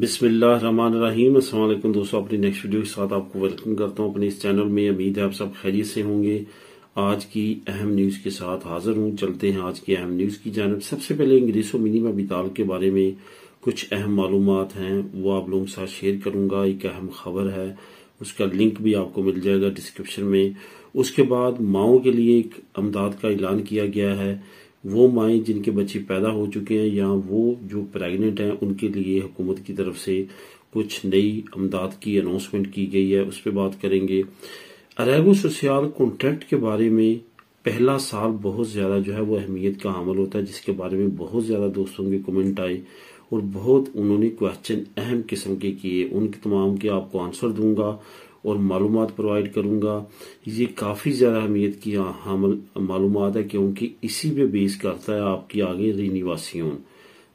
बिसमीम अल्लाम दोस्तों अपनी नेक्स्ट वीडियो के साथ आपको वेलकम करता हूँ अपने इस चैनल में उम्मीद है आप सब खैरियत से होंगे आज की अहम न्यूज़ के साथ हाजिर हूँ चलते हैं आज की अहम न्यूज़ की जानब सबसे पहले इंग्लिस मिनिमा बिताल के बारे में कुछ अहम मालूम हैं वो आप लोगों के साथ शेयर करूंगा एक अहम खबर है उसका लिंक भी आपको मिल जाएगा डिस्क्रिप्शन में उसके बाद माओ के लिए एक अमदाद का ऐलान किया गया है वो माए जिनके बच्चे पैदा हो चुके हैं या वो जो प्रेग्नेंट हैं उनके लिए हुकूमत की तरफ से कुछ नई अमदाद की अनाउंसमेंट की गई है उस पर बात करेंगे अरेगो सोशियाल कॉन्ट्रैक्ट के बारे में पहला साल बहुत ज़्यादा जो है वो अहमियत का अमल होता है जिसके बारे में बहुत ज़्यादा दोस्तों के कमेंट आए और बहुत उन्होंने क्वेश्चन अहम किस्म के किए उनके तमाम के आपको आंसर दूंगा और मालूम प्रोवाइड करूँगा ये काफ़ी ज़्यादा अहमियत की हाँ, हाँ, मालूम है क्योंकि इसी पे बेस करता है आपकी आगे निवासियों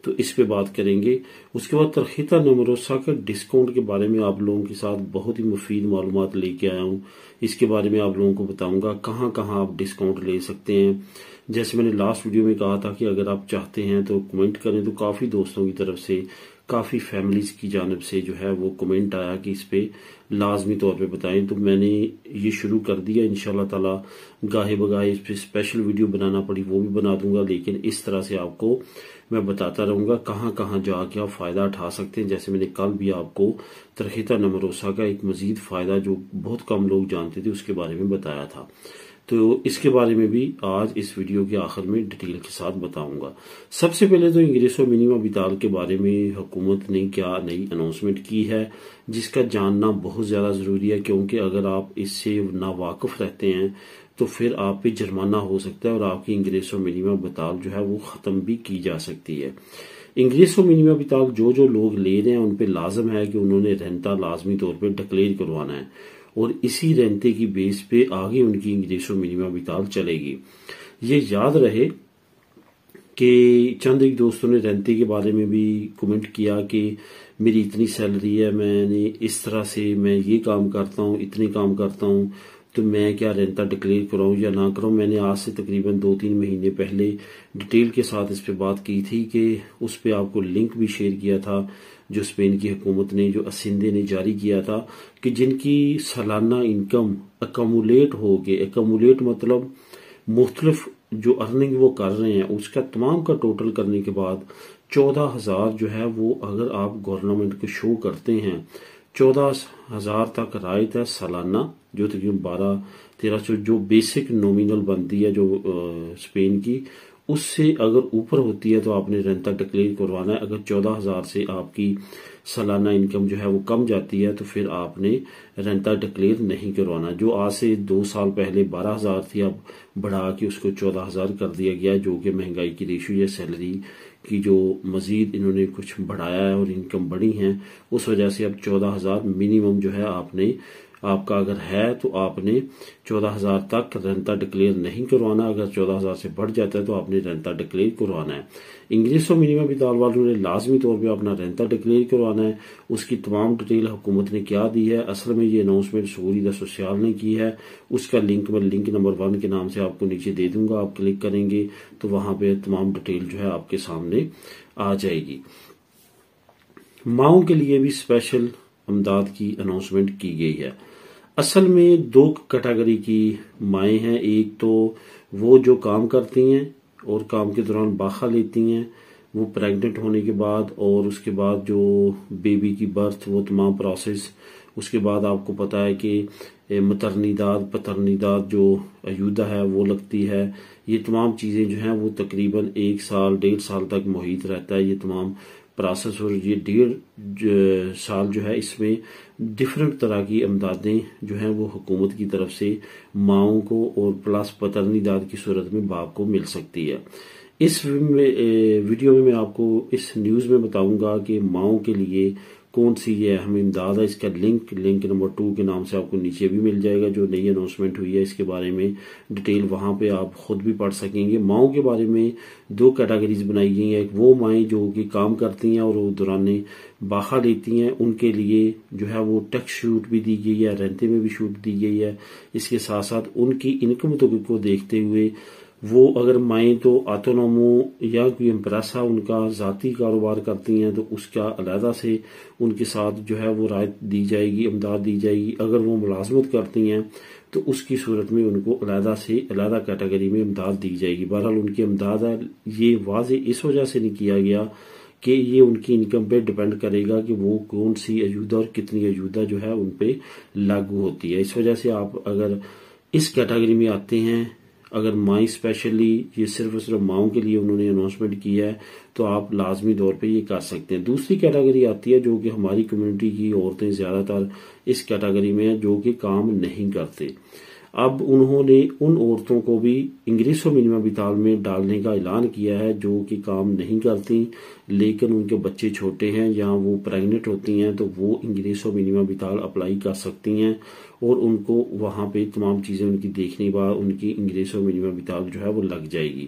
तो इस पे बात करेंगे उसके बाद तरखीता नमरोसा के डिस्काउंट के बारे में आप लोगों के साथ बहुत ही मुफीद मालूम लेके आया हूँ इसके बारे में आप लोगों को बताऊंगा कहाँ कहाँ आप डिस्काउंट ले सकते हैं जैसे मैंने लास्ट वीडियो में कहा था कि अगर आप चाहते हैं तो कमेंट करें तो काफ़ी दोस्तों की तरफ से काफ़ी फैमिलीज़ की जानब से जो है वो कमेंट आया कि इस पर लाजमी तौर पर बताएं तो मैंने ये शुरू कर दिया इन ताला गाहे बगाहे इस पर स्पेशल वीडियो बनाना पड़ी वो भी बना दूंगा लेकिन इस तरह से आपको मैं बताता रहूंगा कहाँ कहाँ जाके आप फ़ायदा उठा सकते हैं जैसे मैंने कल भी आपको तरखीता नमरोसा का एक मज़ीद फ़ायदा जो बहुत कम लोग जानते थे उसके बारे में बताया था तो इसके बारे में भी आज इस वीडियो के आखिर में डिटेल के साथ बताऊंगा सबसे पहले तो और मिनिमा बिताल के बारे में हुकूमत ने क्या नई अनाउंसमेंट की है जिसका जानना बहुत ज़्यादा ज़रूरी है क्योंकि अगर आप इससे नावाकफ़ रहते हैं तो फिर आप पे जुर्माना हो सकता है और आपकी और मिनिमा बिताल जो है वो ख़त्म भी की जा सकती है और मिनिमा बिताल जो जो लोग ले रहे हैं उन पर लाजम है कि उन्होंने रहनता लाजमी तौर पर डिक्लेयर करवाना है और इसी रेंते की बेस पे आगे उनकी इंग्लिश और मिनिमा चलेगी ये याद रहे कि चंद एक दोस्तों ने रेंते के बारे में भी कमेंट किया कि मेरी इतनी सैलरी है मैंने इस तरह से मैं ये काम करता हूँ इतने काम करता हूँ तो मैं क्या रेंता डिक्लेयर कराऊं या ना कराऊं मैंने आज से तकरीबन दो तीन महीने पहले डिटेल के साथ इस पर बात की थी कि उस पर आपको लिंक भी शेयर किया था जो स्पेन की हुकूमत ने जो असिंदे ने जारी किया था कि जिनकी सालाना इनकम हो होगी एकमूलेट मतलब मुख्तलिफ जो अर्निंग वो कर रहे हैं उसका तमाम का टोटल करने के बाद चौदह हजार जो है वो अगर आप गवर्नमेंट को शो करते हैं चौदह हजार तक रायत है सालाना जो तकरीबन बारह तेरह सौ जो बेसिक नोमिनल बनती है जो आ, स्पेन की उससे अगर ऊपर होती है तो आपने रेंता डिक्लेयर करवाना है अगर चौदह हज़ार से आपकी सालाना इनकम जो है वो कम जाती है तो फिर आपने रेंता डिक्लेयर नहीं करवाना जो आज से दो साल पहले बारह हज़ार थी अब बढ़ा के उसको चौदह हज़ार कर दिया गया जो कि महंगाई की रेशियो या सैलरी की जो मज़ीद इन्होंने कुछ बढ़ाया है और इनकम बढ़ी है उस वजह से अब चौदह हज़ार मिनिमम जो है आपने आपका अगर है तो आपने चौदह हजार तक रेंता डिक्लेयर नहीं करवाना अगर चौदह हजार से बढ़ जाता है तो आपने रेंता डिक्लेयर करवाना है इंग्लिश और मिनिमम दाल वालों ने लाजमी तौर पर अपना रेंता डिक्लेयर करवाना है उसकी तमाम डिटेल हुकूमत ने क्या दी है असल में ये अनाउंसमेंट सूरी दसोसियाल ने की है उसका लिंक मैं लिंक नंबर वन के नाम से आपको नीचे दे दूंगा आप क्लिक करेंगे तो वहां पर तमाम डिटेल जो है आपके सामने आ जाएगी माओ के लिए भी स्पेशल अमदाद की अनाउंसमेंट की गई है असल में दो कैटेगरी की माए हैं एक तो वो जो काम करती हैं और काम के दौरान बाखा लेती हैं वो प्रेग्नेंट होने के बाद और उसके बाद जो बेबी की बर्थ वो तमाम प्रोसेस उसके बाद आपको पता है कि मतरनीदाद पतरनीदाद जो अयोध्या है वो लगती है ये तमाम चीज़ें जो हैं वो तकरीबन एक साल डेढ़ साल तक मुहित रहता है ये तमाम प्रोसेस और ये डेढ़ साल जो है इसमें डिफरेंट तरह की अमदादें जो हैं वो हुकूमत की तरफ से माओ को और प्लस पतरनी दाद की सूरत में बाप को मिल सकती है इस वीडियो में मैं आपको इस न्यूज़ में बताऊंगा कि माओ के लिए कौन सी ये हम इमदाद है इसका लिंक लिंक नंबर टू के नाम से आपको नीचे भी मिल जाएगा जो नई अनाउंसमेंट हुई है इसके बारे में डिटेल वहां पे आप खुद भी पढ़ सकेंगे माओ के बारे में दो कैटेगरीज बनाई गई हैं एक वो माएँ जो कि काम करती हैं और वो दौरान बाहर लेती हैं उनके लिए जो है वो टैक्स छूट भी दी गई है रेंते में भी छूट दी गई है इसके साथ साथ उनकी इनकम तो को देखते हुए वो अगर माएं तो आतोनोमो या कोई एम्प्रेसा उनका ज़ाती कारोबार करती हैं तो उसका अलहदा से उनके साथ जो है वो राय दी जाएगी इमदाद दी जाएगी अगर वो मुलाजमत करती हैं तो उसकी सूरत में उनको अलहदा से अलहदा कैटेगरी में इमदाद दी जाएगी बहरहाल उनकी इमदाद ये वाज इस वजह से नहीं किया गया कि ये उनकी इनकम पे डिपेंड करेगा कि वो कौन सी अजूदा और कितनी अजूदा जो है उन पर लागू होती है इस वजह से आप अगर इस कैटेगरी में आते हैं अगर माई स्पेशली ये सिर्फ और सिर्फ माओ के लिए उन्होंने अनाउंसमेंट किया है तो आप लाजमी तौर पर ये कर सकते हैं दूसरी कैटेगरी आती है जो कि हमारी कम्युनिटी की औरतें ज़्यादातर इस कैटेगरी में है जो कि काम नहीं करते अब उन्होंने उन औरतों को भी इंग्लिश और मिनिमम बिताल में डालने का ऐलान किया है जो कि काम नहीं करती लेकिन उनके बच्चे छोटे हैं या वो प्रेग्नेंट होती हैं तो वो इंग्लिश और मिनिमम बिताल अप्लाई कर सकती हैं और उनको वहां पे तमाम चीज़ें उनकी देखने बाद उनकी इंग्लिश और मिनिमम बिताल जो है वो लग जाएगी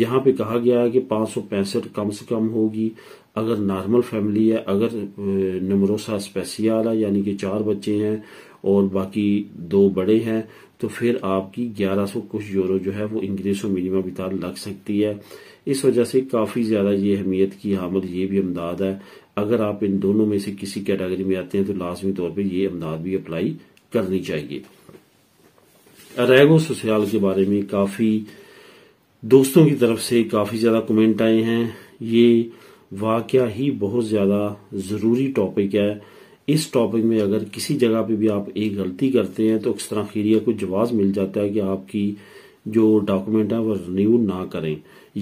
यहाँ पे कहा गया है कि पांच कम से कम होगी अगर नॉर्मल फैमिली है अगर नमरोसा है यानी कि चार बच्चे हैं और बाकी दो बड़े हैं तो फिर आपकी 1100 कुछ यूरो जो है वो इंग्लिश और मिनिमम वितार लग सकती है इस वजह से काफ़ी ज़्यादा ये अहमियत की हामद ये भी अमदाद है अगर आप इन दोनों में से किसी कैटेगरी में आते हैं तो लाजमी तौर पर ये अमदाद भी अप्लाई करनी चाहिए रैगो सोशियाल के बारे में काफ़ी दोस्तों की तरफ से काफ़ी ज़्यादा कमेंट आए हैं ये वाक़ ही बहुत ज़्यादा ज़रूरी टॉपिक है इस टॉपिक में अगर किसी जगह पे भी आप एक गलती करते हैं तो इस तरह खीरिया को जवाब मिल जाता है कि आपकी जो डॉक्यूमेंट है वो रिन्यू ना करें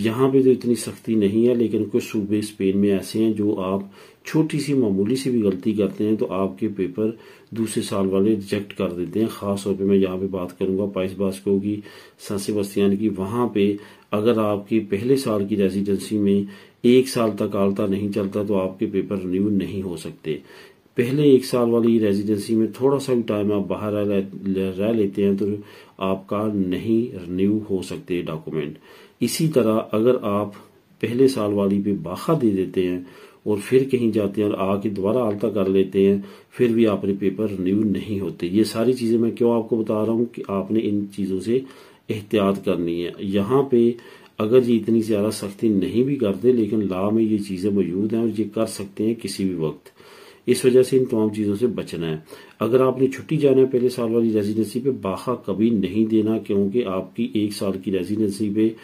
यहाँ पे तो इतनी सख्ती नहीं है लेकिन कुछ सूबे स्पेन में ऐसे हैं जो आप छोटी सी मामूली सी भी गलती करते हैं तो आपके पेपर दूसरे साल वाले रिजेक्ट कर देते हैं खास तौर पे मैं यहाँ पे बात करूंगा पाइस बास्को की सांसे बस्तियान की वहां पे अगर आपके पहले साल की रेजिडेंसी में एक साल तक आलता नहीं चलता तो आपके पेपर रिन्यू नहीं हो सकते पहले एक साल वाली रेजिडेंसी में थोड़ा सा भी टाइम आप बाहर रह लेते हैं तो आपका नहीं रिन्यू हो सकते डॉक्यूमेंट इसी तरह अगर आप पहले साल वाली पे बाखा दे देते हैं और फिर कहीं जाते हैं और आके दोबारा आलता कर लेते हैं फिर भी आपने पेपर रिन्यू नहीं होते ये सारी चीज़ें मैं क्यों आपको बता रहा हूँ कि आपने इन चीज़ों से एहतियात करनी है यहां पे अगर ये इतनी ज़्यादा सख्ती नहीं भी करते लेकिन ला में ये चीज़ें मौजूद हैं और ये कर सकते हैं किसी भी वक्त इस वजह से इन तमाम चीज़ों से बचना है अगर आपने छुट्टी जाना है पहले साल वाली रेजिडेंसी पे बाखा कभी नहीं देना क्योंकि आपकी एक साल की रेजिडेंसी पे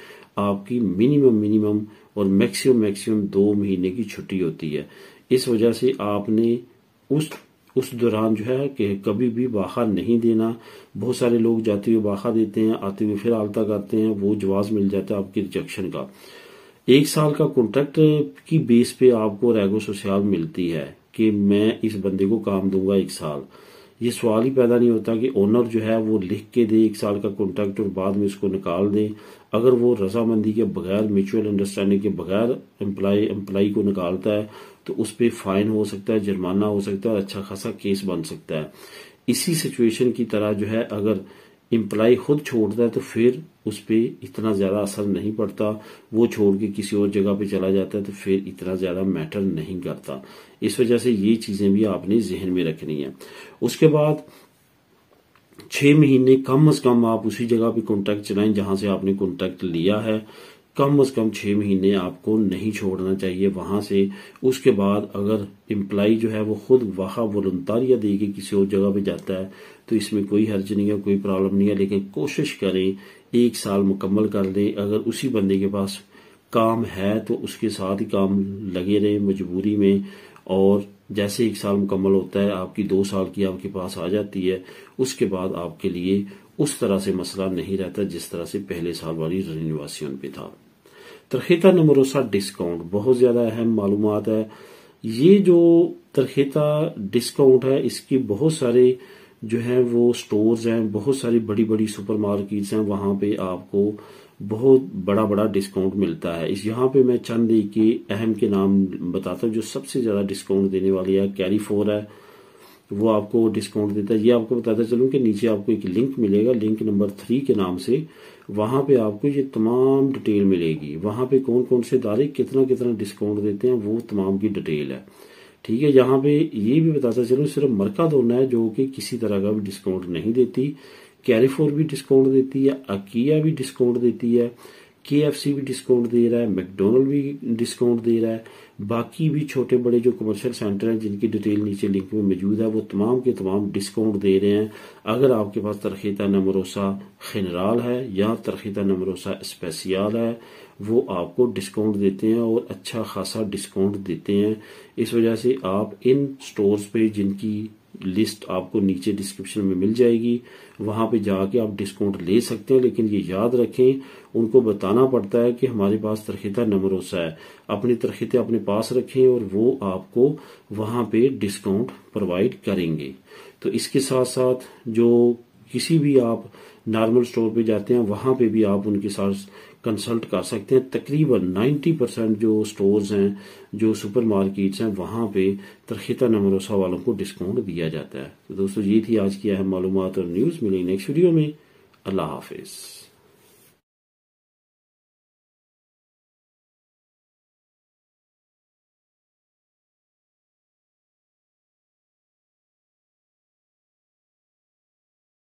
आपकी मिनिमम मिनिमम और मैक्सिमम मैक्सिमम दो महीने की छुट्टी होती है इस वजह से आपने उस उस दौरान जो है कि कभी भी बाखा नहीं देना बहुत सारे लोग जाते हुए बाखा देते हैं आते हुए फिर आलता करते हैं वो जवाब मिल जाता है आपके रिजेक्शन का एक साल का कॉन्ट्रैक्ट की बेस पे आपको रेगो सोशल मिलती है कि मैं इस बंदे को काम दूंगा एक साल ये सवाल ही पैदा नहीं होता कि ओनर जो है वो लिख के दे एक साल का कॉन्ट्रैक्ट और बाद में इसको निकाल दे अगर वो रजामंदी के बगैर म्यूचुअल अंडरस्टैंडिंग के बगैर एम्प्लाई एम्प्लाई को निकालता है तो उस पर फाइन हो सकता है जुर्माना हो सकता है और अच्छा खासा केस बन सकता है इसी सिचुएशन की तरह जो है अगर इम्प्लाई खुद छोड़ता है तो फिर उस पर इतना ज़्यादा असर नहीं पड़ता वो छोड़ के किसी और जगह पे चला जाता है तो फिर इतना ज़्यादा मैटर नहीं करता इस वजह से ये चीज़ें भी आपने जहन में रखनी है उसके बाद छः महीने कम अज कम आप उसी जगह पे कॉन्टैक्ट चलाएं जहां से आपने कॉन्टैक्ट लिया है कम अज कम छह महीने आपको नहीं छोड़ना चाहिए वहां से उसके बाद अगर इम्प्लाई जो है वो खुद वहां वॉलंटारिया दे के किसी और जगह पे जाता है तो इसमें कोई हर्ज नहीं है कोई प्रॉब्लम नहीं है लेकिन कोशिश करें एक साल मुकम्मल कर लें अगर उसी बंदे के पास काम है तो उसके साथ ही काम लगे रहे मजबूरी में और जैसे एक साल मुकम्मल होता है आपकी दो साल की आपके पास आ जाती है उसके बाद आपके लिए उस तरह से मसला नहीं रहता जिस तरह से पहले साल वाली रनिवासियों पे था तरखेता नंबर सा डिस्काउंट बहुत ज्यादा अहम मालूम है ये जो तरखेता डिस्काउंट है इसकी बहुत सारे जो है वो स्टोर्स हैं बहुत सारी बड़ी बड़ी सुपर मार्केट है वहां पे आपको बहुत बड़ा बड़ा डिस्काउंट मिलता है इस यहाँ पे मैं चंद एक अहम के नाम बताता हूँ जो सबसे ज्यादा डिस्काउंट देने वाली है कैरी फोर है वो आपको डिस्काउंट देता है ये आपको बताता चलूँ कि नीचे आपको एक लिंक मिलेगा लिंक नंबर थ्री के नाम से वहाँ पे आपको ये तमाम डिटेल मिलेगी वहाँ पे कौन कौन से दारे कितना कितना डिस्काउंट देते हैं वो तमाम की डिटेल है ठीक है यहाँ पे ये भी बताता चलो सिर्फ मरका दोना है जो कि किसी तरह का भी डिस्काउंट नहीं देती कैरिफोर भी डिस्काउंट देती है अकिया भी डिस्काउंट देती है के भी डिस्काउंट दे रहा है मैकडोनल्ड भी डिस्काउंट दे रहा है बाकी भी छोटे बड़े जो कमर्शियल सेंटर हैं जिनकी डिटेल नीचे लिंक में मौजूद है वो तमाम के तमाम डिस्काउंट दे रहे हैं अगर आपके पास तरखीता नमरोसा खनराल है या तरखीता नमरोसा स्पेसियाल है वो आपको डिस्काउंट देते हैं और अच्छा खासा डिस्काउंट देते हैं इस वजह से आप इन स्टोर्स पे जिनकी लिस्ट आपको नीचे डिस्क्रिप्शन में मिल जाएगी वहां पे जाके आप डिस्काउंट ले सकते हैं लेकिन ये याद रखें उनको बताना पड़ता है कि हमारे पास तरखीता नमरोसा है अपनी तरखीते अपने पास रखें और वो आपको वहां पे डिस्काउंट प्रोवाइड करेंगे तो इसके साथ साथ जो किसी भी आप नॉर्मल स्टोर पे जाते हैं वहां पे भी आप उनके साथ कंसल्ट कर सकते हैं तकरीबन 90 परसेंट जो स्टोर्स हैं जो सुपर मार्केट्स हैं वहां पे तरखीता नमरोसा वालों को डिस्काउंट दिया जाता है तो दोस्तों ये थी आज की अहम मालूम और न्यूज़ मिली नेक्स्ट वीडियो में अल्लाह हाफिज़